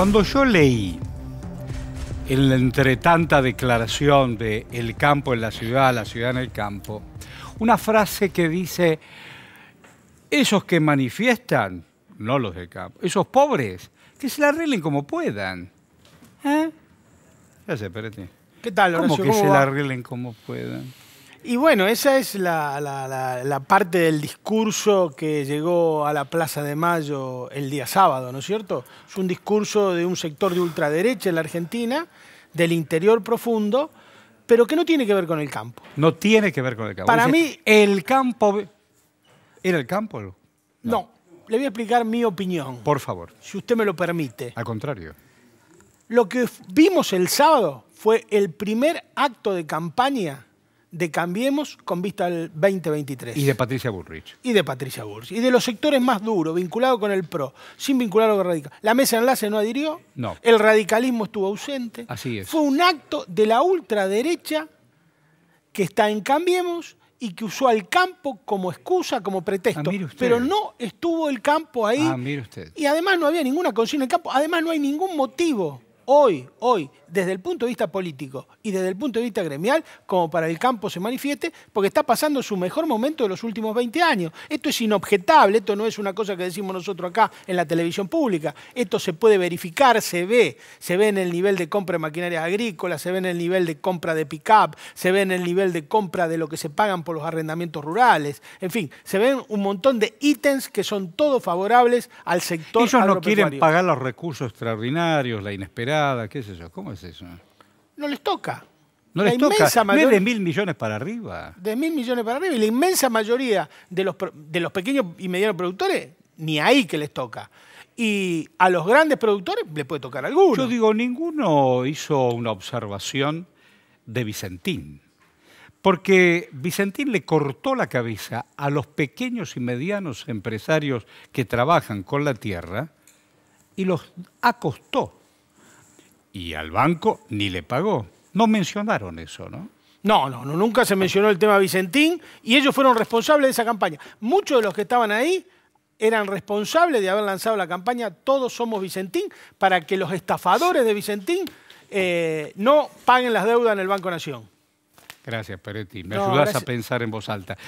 Cuando yo leí, en entre tanta declaración de el campo en la ciudad, la ciudad en el campo, una frase que dice, esos que manifiestan, no los del campo, esos pobres, que se la arreglen como puedan. ¿Eh? Ya sé, ¿Qué tal, ¿Cómo que se la arreglen como puedan? Y bueno, esa es la, parte del discurso que llegó a la Plaza de Mayo el día sábado, ¿no es cierto? Es un discurso de un sector de ultraderecha en la Argentina, del interior profundo, pero que no tiene que ver con el campo. No tiene que ver con el campo. Para mí... El campo... ¿Era el campo? No. no, le voy a explicar mi opinión. Por favor. Si usted me lo permite. Al contrario. Lo que vimos el sábado fue el primer acto de campaña de Cambiemos con vista al 2023. Y de Patricia Burrich Y de Patricia Burrich Y de los sectores más duros, vinculados con el PRO, sin vincularlo con radical. La mesa de enlace no adhirió. No. El radicalismo estuvo ausente. Así es. Fue un acto de la ultraderecha que está en Cambiemos y que usó al campo como excusa, como pretexto. Ah, pero no estuvo el campo ahí. Ah, mire usted. Y además no había ninguna consigna en el campo. Además no hay ningún motivo hoy, hoy, desde el punto de vista político y desde el punto de vista gremial, como para el campo se manifieste, porque está pasando su mejor momento de los últimos 20 años. Esto es inobjetable, esto no es una cosa que decimos nosotros acá en la televisión pública. Esto se puede verificar, se ve, se ve en el nivel de compra de maquinarias agrícolas, se ve en el nivel de compra de pick-up, se ve en el nivel de compra de lo que se pagan por los arrendamientos rurales. En fin, se ven un montón de ítems que son todos favorables al sector Ellos no quieren pagar los recursos extraordinarios, la inesperada qué es eso? ¿Cómo es eso? No les toca. No toca. de mil millones para arriba. De mil millones para arriba. Y la inmensa mayoría de los, pequeños y medianos productores, ni ahí que les toca. Y a los grandes productores le puede tocar alguno. Yo digo, ninguno hizo una observación de Vicentín. Porque Vicentín le cortó la cabeza a los pequeños y medianos empresarios que trabajan con la tierra y los acostó y al banco ni le pagó. No mencionaron eso, ¿no? No, no, nunca se mencionó el tema Vicentín y ellos fueron responsables de esa campaña. Muchos de los que estaban ahí eran responsables de haber lanzado la campaña Todos somos Vicentín para que los estafadores de Vicentín eh, no paguen las deudas en el Banco Nación. Gracias, Peretti. Me ayudas a pensar en voz alta.